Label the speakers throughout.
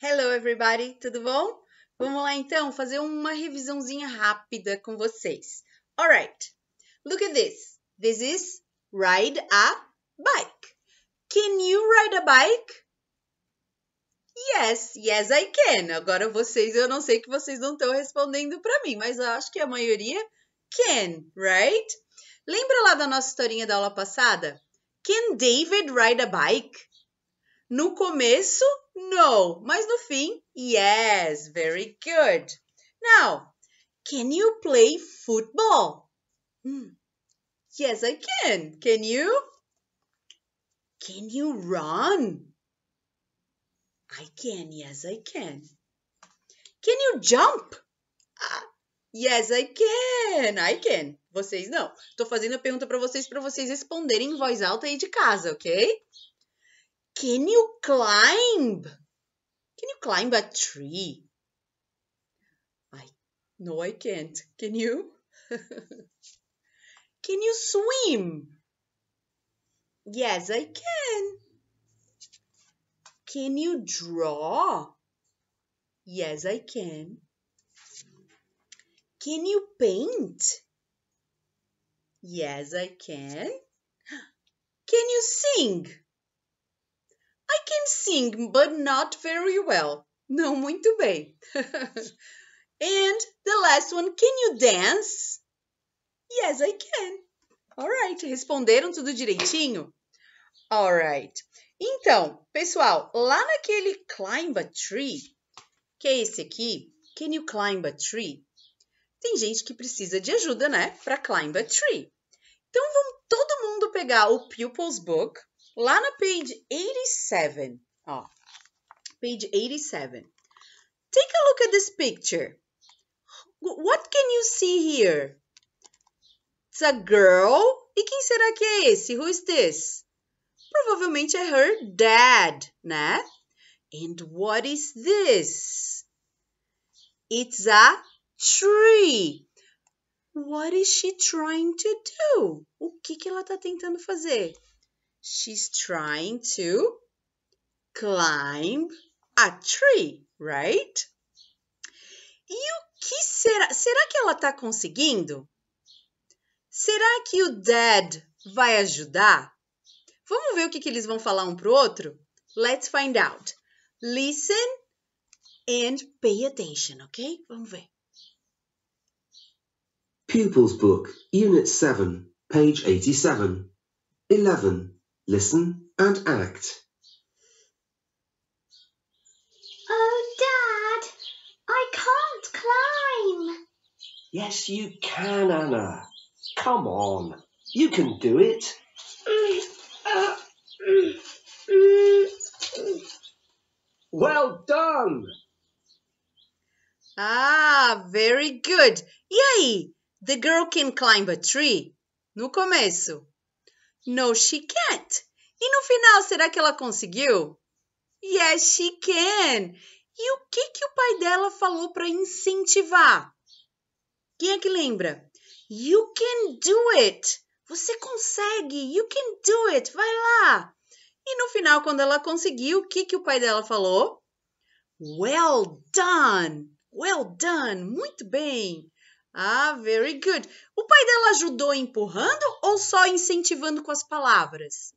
Speaker 1: Hello everybody, tudo bom? Vamos lá então fazer uma revisãozinha rápida com vocês. All right, look at this. This is ride a bike. Can you ride a bike? Yes, yes I can. Agora vocês, eu não sei que vocês não estão respondendo para mim, mas eu acho que a maioria can, right? Lembra lá da nossa historinha da aula passada? Can David ride a bike? No começo, no, mas no fim, yes, very good. Now, can you play football? Hmm. Yes, I can. Can you? Can you run? I can, yes, I can. Can you jump? Ah, yes, I can. I can. Vocês não. Estou fazendo a pergunta para vocês para vocês responderem em voz alta aí de casa, ok? Can you climb? Can you climb a tree? I no, I can't. Can you? can you swim? Yes, I can. Can you draw? Yes, I can. Can you paint? Yes, I can. Can you sing? I can sing, but not very well. Não muito bem. and the last one, can you dance? Yes, I can. All right. responderam tudo direitinho? All right. Então, pessoal, lá naquele climb a tree, que é esse aqui, can you climb a tree? Tem gente que precisa de ajuda, né, para climb a tree. Então, vamos todo mundo pegar o Pupil's Book, Lá na page 87, ó. Page 87. Take a look at this picture. What can you see here? It's a girl. E quem será que é esse? Who is this? Provavelmente é her dad, né? And what is this? It's a tree. What is she trying to do? O que, que ela está tentando fazer? She's trying to climb a tree, right? E o que será? Será que ela está conseguindo? Será que o dad vai ajudar? Vamos ver o que, que eles vão falar um pro outro? Let's find out. Listen and pay attention, ok? Vamos ver. Pupils Book, Unit 7, page 87. 11. listen and act. Oh, Dad, I can't climb. Yes, you can, Anna. Come on, you can do it. well done. Ah, very good. Yay! The girl can climb a tree. No começo. No, she can't. E no final, será que ela conseguiu? Yes, she can. E o que, que o pai dela falou para incentivar? Quem é que lembra? You can do it. Você consegue. You can do it. Vai lá. E no final, quando ela conseguiu, o que, que o pai dela falou? Well done. Well done. Muito bem. Ah, very good. O pai dela ajudou empurrando ou só incentivando com as palavras?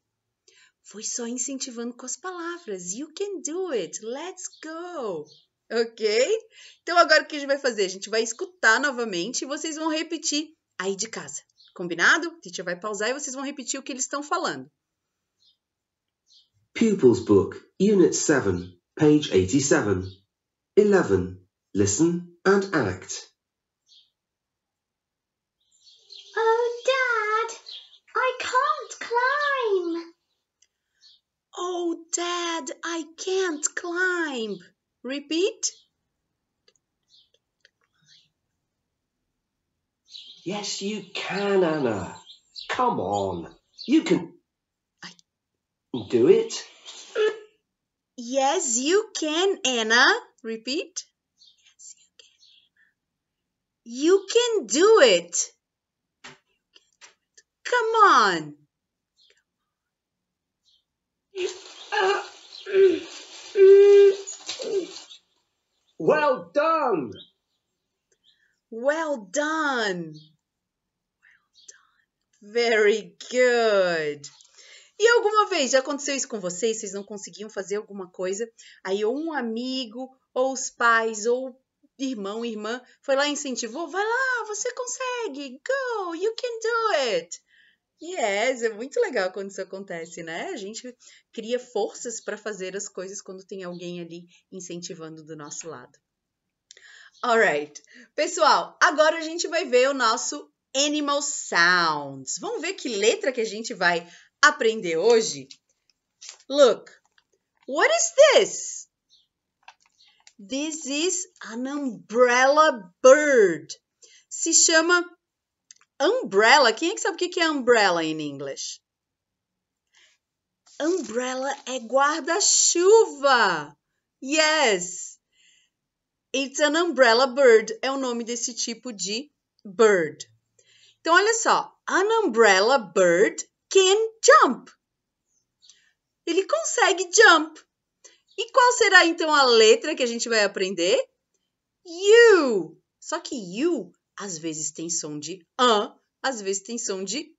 Speaker 1: Foi só incentivando com as palavras. You can do it. Let's go. Ok? Então agora o que a gente vai fazer? A gente vai escutar novamente e vocês vão repetir aí de casa. Combinado? A gente vai pausar e vocês vão repetir o que eles estão falando. Pupils Book, Unit 7, page 87. 11. Listen and act. Dad, I can't climb!" Repeat. Yes, you can, Anna. Come on. You can I... do it. Yes, you can, Anna. Repeat. Yes, you can, Anna. You can do it. Come on. Well done! Well done! Very good! E alguma vez já aconteceu isso com vocês? Vocês não conseguiam fazer alguma coisa? Aí um amigo, ou os pais, ou irmão, irmã, foi lá e incentivou. Vai lá, você consegue! Go! You can do it! Yes, é, é muito legal quando isso acontece, né? A gente cria forças para fazer as coisas quando tem alguém ali incentivando do nosso lado. Alright, pessoal, agora a gente vai ver o nosso Animal Sounds. Vamos ver que letra que a gente vai aprender hoje? Look, what is this? This is an umbrella bird. Se chama Umbrella, quem é que sabe o que é umbrella em inglês? Umbrella é guarda-chuva. Yes. It's an umbrella bird é o nome desse tipo de bird. Então olha só, an umbrella bird can jump. Ele consegue jump. E qual será então a letra que a gente vai aprender? U. Só que U às vezes tem som de a, às vezes tem som de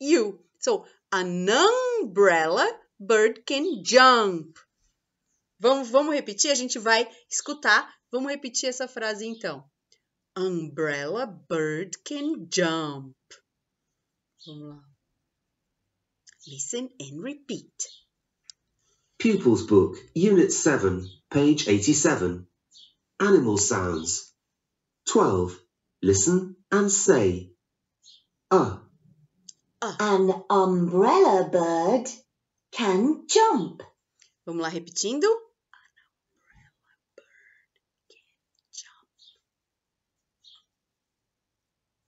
Speaker 1: you. So, an umbrella bird can jump. Vamos, vamos repetir? A gente vai escutar. Vamos repetir essa frase então. Umbrella bird can jump. Vamos lá. Listen and repeat. Pupils Book, Unit 7, page 87. Animal Sounds. 12. Listen and say. A. An umbrella bird can jump. Vamos lá repetindo.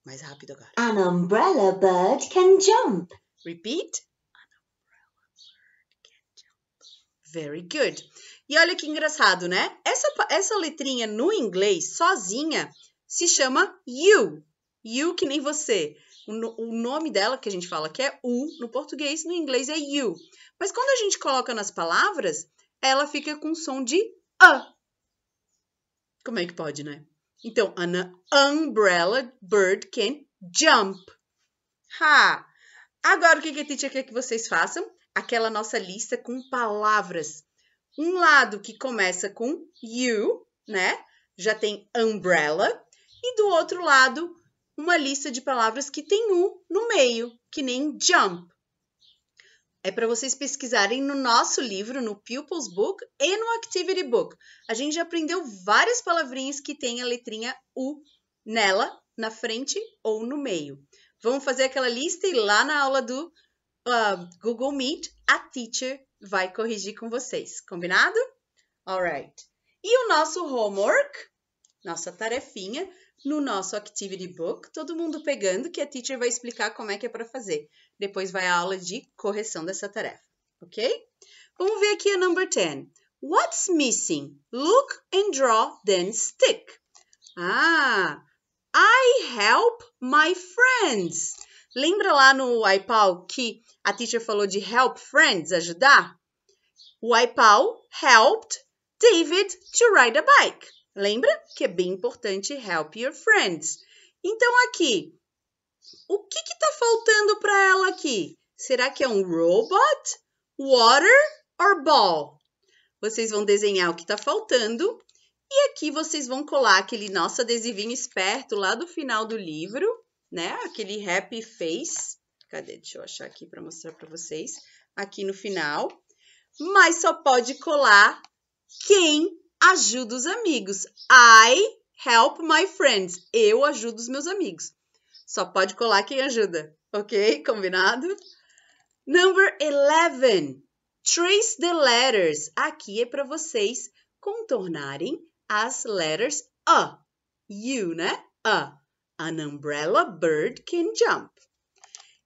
Speaker 1: Mais rápido agora. An umbrella bird can jump. Repeat. An umbrella bird can jump. Very good. E olha que engraçado, né? Essa, essa letrinha no inglês, sozinha, se chama You. You que nem você. O, nome dela que a gente fala que é U no português, no inglês é You. Mas quando a gente coloca nas palavras, ela fica com som de A. Como é que pode, né? Então, an umbrella bird can jump. Ha! Agora, o que, que a teacher quer que vocês façam? Aquela nossa lista com palavras. Um lado que começa com you, né? Já tem umbrella e do outro lado, uma lista de palavras que tem U no meio, que nem jump. É para vocês pesquisarem no nosso livro, no Pupils Book e no Activity Book. A gente já aprendeu várias palavrinhas que tem a letrinha U nela, na frente ou no meio. Vamos fazer aquela lista e lá na aula do uh, Google Meet, a teacher vai corrigir com vocês. Combinado? Alright. E o nosso homework, nossa tarefinha, no nosso Activity Book, todo mundo pegando, que a teacher vai explicar como é que é para fazer. Depois vai a aula de correção dessa tarefa, ok? Vamos ver aqui a number 10. What's missing? Look and draw, then stick. Ah, I help my friends. Lembra lá no iPal que a teacher falou de help friends, ajudar? O iPal helped David to ride a bike. Lembra que é bem importante help your friends. Então, aqui, o que está faltando para ela aqui? Será que é um robot, water or ball? Vocês vão desenhar o que está faltando e aqui vocês vão colar aquele nosso adesivinho esperto lá do final do livro, né? Aquele happy face. Cadê? Deixa eu achar aqui para mostrar para vocês. Aqui no final. Mas só pode colar quem ajudo os amigos. I help my friends. Eu ajudo os meus amigos. Só pode colar quem ajuda, ok? Combinado? Number 11. Trace the letters. Aqui é para vocês contornarem as letters A. U, né? A. An umbrella bird can jump.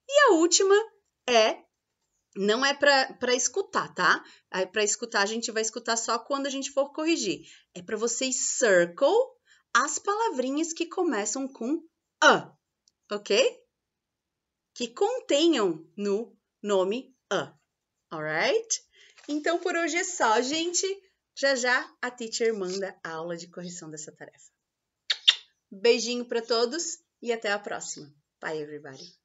Speaker 1: E a última é não é para escutar, tá? para escutar a gente vai escutar só quando a gente for corrigir. É para vocês circle as palavrinhas que começam com a, ok? Que contenham no nome a, alright? Então por hoje é só, gente. Já já a teacher manda a aula de correção dessa tarefa. Beijinho para todos e até a próxima. Bye, everybody.